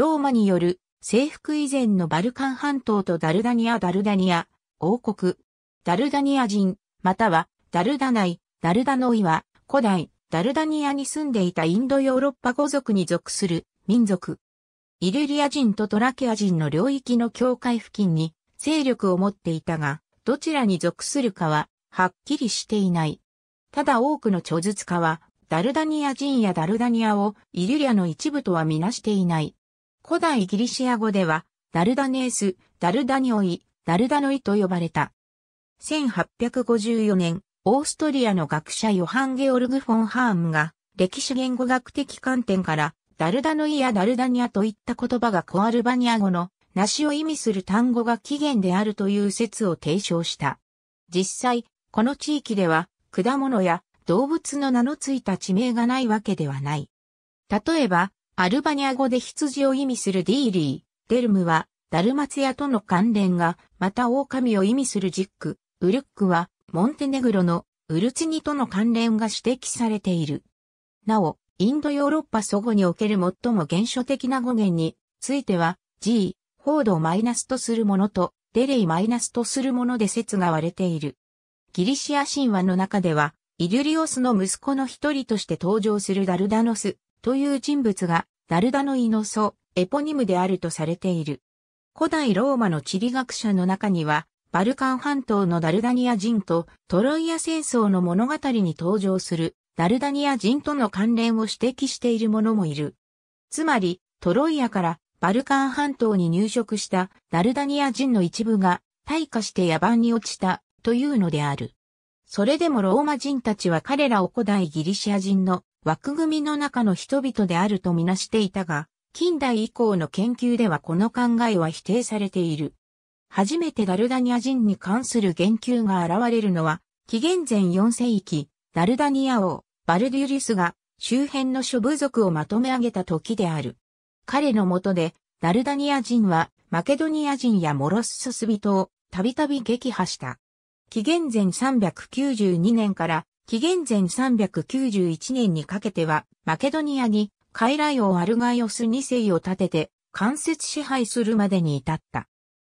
ローマによる征服以前のバルカン半島とダルダニア・ダルダニア王国。ダルダニア人、またはダルダナイ、ダルダノイは古代ダルダニアに住んでいたインドヨーロッパ語族に属する民族。イルリア人とトラキア人の領域の境界付近に勢力を持っていたが、どちらに属するかははっきりしていない。ただ多くの著述家は、ダルダニア人やダルダニアをイリュリアの一部とはみなしていない。古代ギリシア語では、ダルダネース、ダルダニオイ、ダルダノイと呼ばれた。1854年、オーストリアの学者ヨハン・ゲオルグ・フォン・ハームが、歴史言語学的観点から、ダルダノイやダルダニアといった言葉がコアルバニア語の梨を意味する単語が起源であるという説を提唱した。実際、この地域では果物や動物の名のついた地名がないわけではない。例えば、アルバニア語で羊を意味するディーリー、デルムは、ダルマツヤとの関連が、また狼を意味するジック、ウルックは、モンテネグロのウルツニとの関連が指摘されている。なお、インドヨーロッパ祖語における最も原初的な語源については、G、フォードマイナスとするものと、デレイマイナスとするもので説が割れている。ギリシア神話の中では、イリュリオスの息子の一人として登場するダルダノスという人物がダルダノイの祖、エポニムであるとされている。古代ローマの地理学者の中には、バルカン半島のダルダニア人とトロイア戦争の物語に登場するダルダニア人との関連を指摘している者もいる。つまり、トロイアからバルカン半島に入植したダルダニア人の一部が退化して野蛮に落ちたというのである。それでもローマ人たちは彼らを古代ギリシア人の枠組みの中の人々であるとみなしていたが、近代以降の研究ではこの考えは否定されている。初めてダルダニア人に関する言及が現れるのは、紀元前4世紀、ダルダニア王、バルデュリスが周辺の諸部族をまとめ上げた時である。彼の下で、ダルダニア人はマケドニア人やモロスス人をたびたび撃破した。紀元前392年から紀元前391年にかけては、マケドニアにカイラヨー・アルガイオス2世を立てて、間接支配するまでに至った。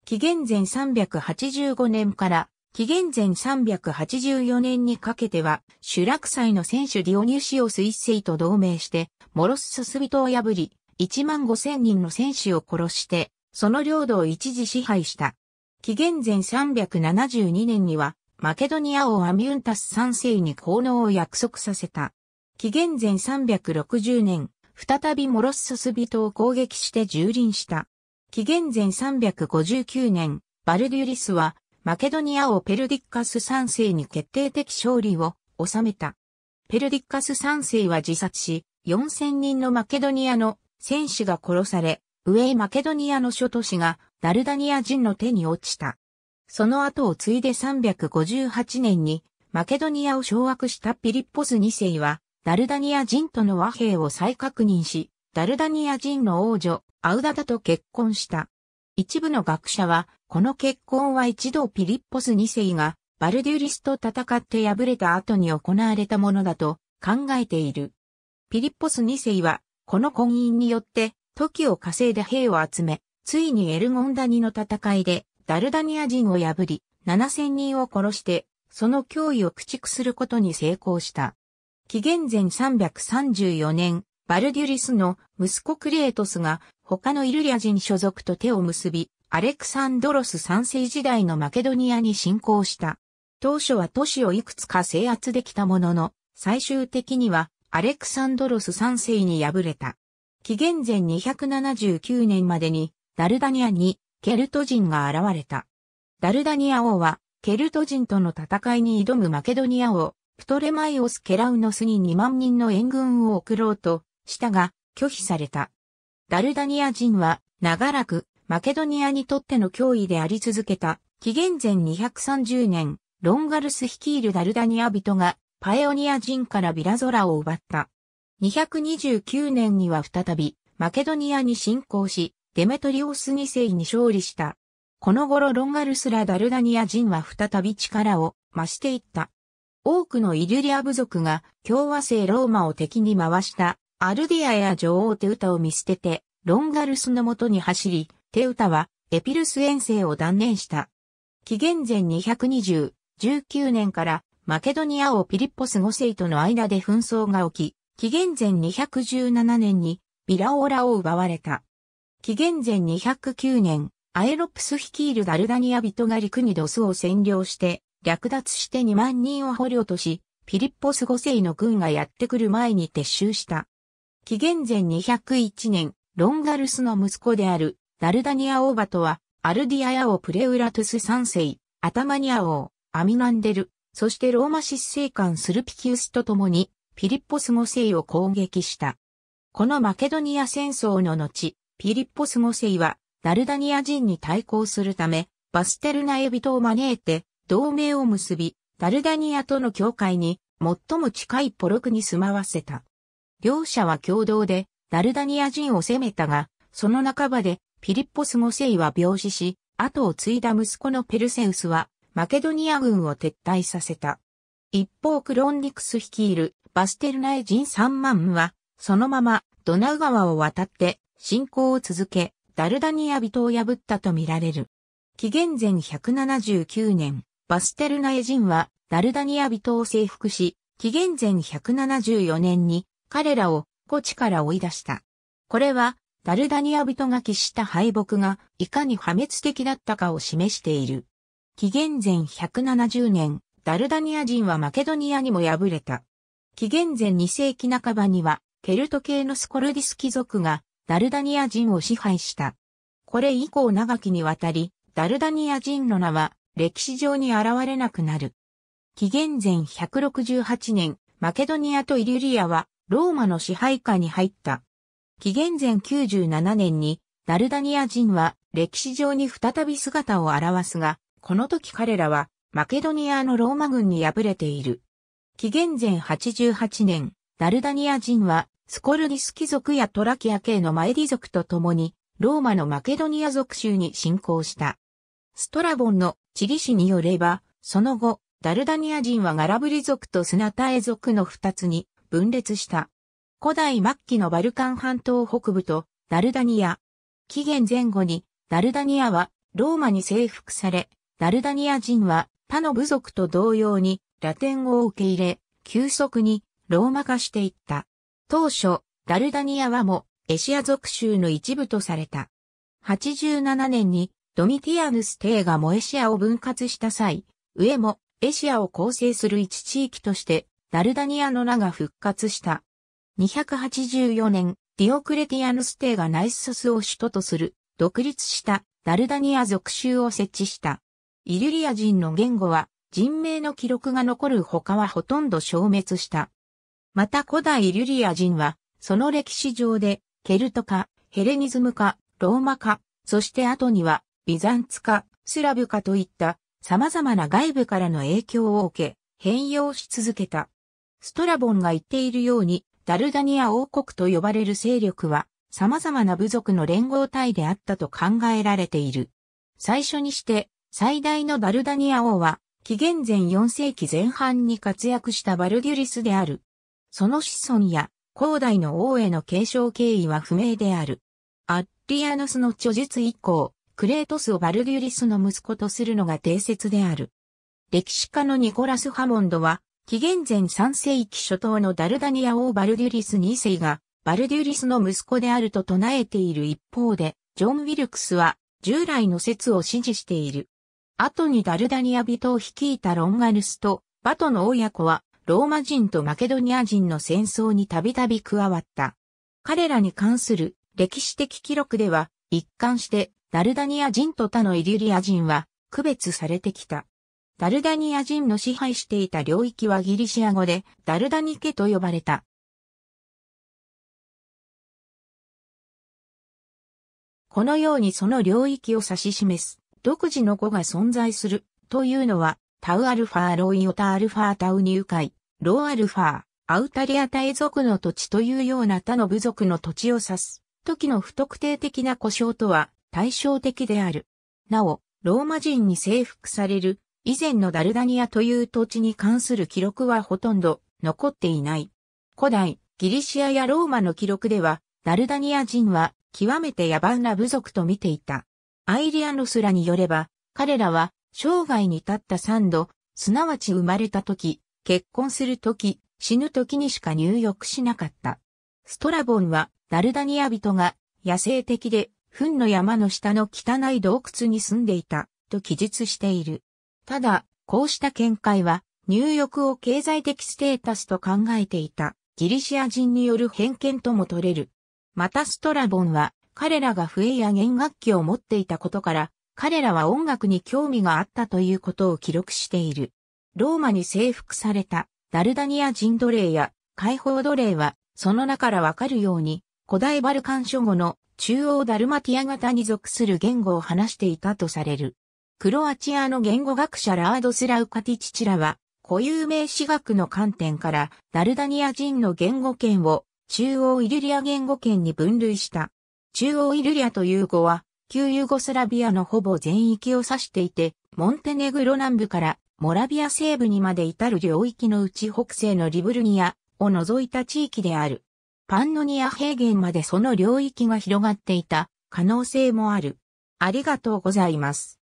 紀元前385年から紀元前384年にかけては、主落祭の選手ディオニュシオス一世と同盟して、モロスソストを破り、1万5千人の選手を殺して、その領土を一時支配した。紀元前372年には、マケドニア王アミュンタス3世に功能を約束させた。紀元前360年、再びモロッソス人を攻撃して蹂躙した。紀元前359年、バルデュリスは、マケドニア王ペルディッカス3世に決定的勝利を収めた。ペルディッカス3世は自殺し、4000人のマケドニアの戦士が殺され、上マケドニアの諸都市がダルダニア人の手に落ちた。その後を継いで358年にマケドニアを掌握したピリッポス2世は、ダルダニア人との和平を再確認し、ダルダニア人の王女、アウダダと結婚した。一部の学者は、この結婚は一度ピリッポス2世が、バルデュリスと戦って敗れた後に行われたものだと考えている。ピリッポス2世は、この婚姻によって、時を稼いで兵を集め、ついにエルゴンダニの戦いで、ダルダニア人を破り、7000人を殺して、その脅威を駆逐することに成功した。紀元前334年、バルデュリスの息子クレートスが他のイルリア人所属と手を結び、アレクサンドロス3世時代のマケドニアに侵攻した。当初は都市をいくつか制圧できたものの、最終的にはアレクサンドロス3世に敗れた。紀元前279年までにダルダニアにケルト人が現れた。ダルダニア王は、ケルト人との戦いに挑むマケドニア王、プトレマイオス・ケラウノスに2万人の援軍を送ろうとしたが、拒否された。ダルダニア人は、長らく、マケドニアにとっての脅威であり続けた、紀元前230年、ロンガルス率いるダルダニア人が、パエオニア人からビラゾラを奪った。229年には再び、マケドニアに侵攻し、デメトリオス2世に勝利した。この頃ロンガルスラダルダニア人は再び力を増していった。多くのイリュリア部族が共和制ローマを敵に回したアルディアや女王テウタを見捨てて、ロンガルスの元に走り、テウタはエピルス遠征を断念した。紀元前220、19年からマケドニア王ピリッポス5世との間で紛争が起き、紀元前217年にビラオーラを奪われた。紀元前209年、アエロプス率いるダルダニア人がリクニドスを占領して、略奪して2万人を捕虜とし、ピリッポス5世の軍がやってくる前に撤収した。紀元前201年、ロンガルスの息子である、ダルダニア王バトは、アルディアヤ王プレウラトゥス3世、アタマニア王、アミナンデル、そしてローマ執政官スルピキウスと共に、ピリッポス5世を攻撃した。このマケドニア戦争の後、ピリッポス5世は、ダルダニア人に対抗するため、バステルナエビトを招いて、同盟を結び、ダルダニアとの境界に、最も近いポロクに住まわせた。両者は共同で、ダルダニア人を攻めたが、その半ばで、ピリッポス5世は病死し、後を継いだ息子のペルセウスは、マケドニア軍を撤退させた。一方クロンニクス率いるバステルナエ人3万は、そのままドナウ川を渡って信仰を続け、ダルダニア人を破ったとみられる。紀元前179年、バステルナエ人はダルダニア人を征服し、紀元前174年に彼らを古地から追い出した。これはダルダニア人が喫した敗北がいかに破滅的だったかを示している。紀元前170年、ダルダニア人はマケドニアにも敗れた。紀元前2世紀半ばには、ケルト系のスコルディス貴族がダルダニア人を支配した。これ以降長きにわたり、ダルダニア人の名は歴史上に現れなくなる。紀元前168年、マケドニアとイリュリアはローマの支配下に入った。紀元前97年にダルダニア人は歴史上に再び姿を現すが、この時彼らはマケドニアのローマ軍に敗れている。紀元前88年、ダルダニア人はスコルディスキ族やトラキア系のマエディ族と共に、ローマのマケドニア属州に侵攻した。ストラボンの地理史によれば、その後、ダルダニア人はガラブリ族とスナタエ族の二つに分裂した。古代末期のバルカン半島北部とダルダニア。紀元前後にダルダニアはローマに征服され、ダルダニア人は他の部族と同様にラテン語を受け入れ、急速にローマ化していった。当初、ダルダニアはも、エシア属州の一部とされた。87年に、ドミティアヌス帝がモエシアを分割した際、上もエシアを構成する一地域として、ダルダニアの名が復活した。284年、ディオクレティアヌス帝がナイスソスを首都とする、独立したダルダニア属州を設置した。イリュリア人の言語は、人名の記録が残る他はほとんど消滅した。また古代リュリア人は、その歴史上で、ケルト化、ヘレニズム化、ローマ化、そして後には、ビザンツ化、スラブ化といった様々な外部からの影響を受け、変容し続けた。ストラボンが言っているように、ダルダニア王国と呼ばれる勢力は、様々な部族の連合体であったと考えられている。最初にして、最大のダルダニア王は、紀元前4世紀前半に活躍したバルデュリスである。その子孫や、広大の王への継承経緯は不明である。アッリアヌスの著述以降、クレートスをバルギュリスの息子とするのが定説である。歴史家のニコラス・ハモンドは、紀元前3世紀初頭のダルダニア王バルデュリス2世が、バルデュリスの息子であると唱えている一方で、ジョン・ウィルクスは、従来の説を支持している。後にダルダニア人を率いたロンガヌスと、バトの親子は、ローマ人とマケドニア人の戦争にたびたび加わった。彼らに関する歴史的記録では、一貫して、ダルダニア人と他のイリュリア人は、区別されてきた。ダルダニア人の支配していた領域はギリシア語で、ダルダニ家と呼ばれた。このようにその領域を指し示す、独自の語が存在する、というのは、タウアルファーロイオタアルファータウニューカイ、ローアルファー、アウタリアタエ族の土地というような他の部族の土地を指す、時の不特定的な故障とは対照的である。なお、ローマ人に征服される、以前のダルダニアという土地に関する記録はほとんど残っていない。古代、ギリシアやローマの記録では、ダルダニア人は極めて野蛮な部族と見ていた。アイリアノスらによれば、彼らは生涯に立った三度、すなわち生まれた時、結婚する時、死ぬ時にしか入浴しなかった。ストラボンは、ダルダニア人が、野生的で、糞の山の下の汚い洞窟に住んでいた、と記述している。ただ、こうした見解は、入浴を経済的ステータスと考えていた、ギリシア人による偏見とも取れる。またストラボンは、彼らが笛や弦楽器を持っていたことから、彼らは音楽に興味があったということを記録している。ローマに征服されたダルダニア人奴隷や解放奴隷は、その中からわかるように、古代バルカン諸語の中央ダルマティア型に属する言語を話していたとされる。クロアチアの言語学者ラードスラウカティチチラは、固有名詞学の観点から、ダルダニア人の言語圏を中央イルリア言語圏に分類した。中央イルリアという語は、旧ユーゴスラビアのほぼ全域を指していて、モンテネグロ南部からモラビア西部にまで至る領域のうち北西のリブルニアを除いた地域である。パンノニア平原までその領域が広がっていた可能性もある。ありがとうございます。